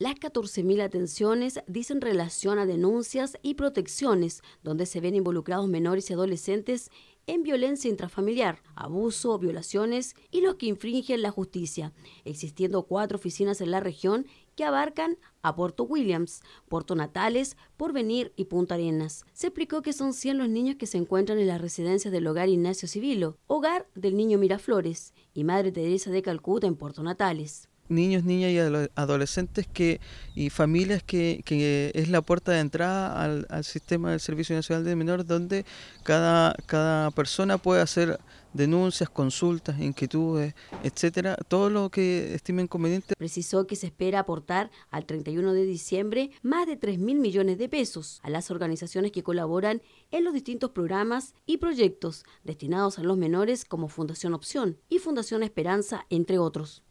Las 14.000 atenciones dicen relación a denuncias y protecciones donde se ven involucrados menores y adolescentes en violencia intrafamiliar, abuso, violaciones y los que infringen la justicia, existiendo cuatro oficinas en la región que abarcan a Puerto Williams, Puerto Natales, Porvenir y Punta Arenas. Se explicó que son 100 los niños que se encuentran en las residencias del Hogar Ignacio Civilo, Hogar del Niño Miraflores y Madre Teresa de Calcuta en Puerto Natales niños, niñas y adolescentes que, y familias que, es la puerta de entrada al, sistema del Servicio Nacional de Menores donde cada, cada persona puede hacer denuncias, consultas, inquietudes, etcétera, todo lo que estimen conveniente. Precisó que se espera aportar al 31 de diciembre más de 3 mil millones de pesos a las organizaciones que colaboran en los distintos programas y proyectos destinados a los menores como Fundación Opción y Fundación Esperanza, entre otros.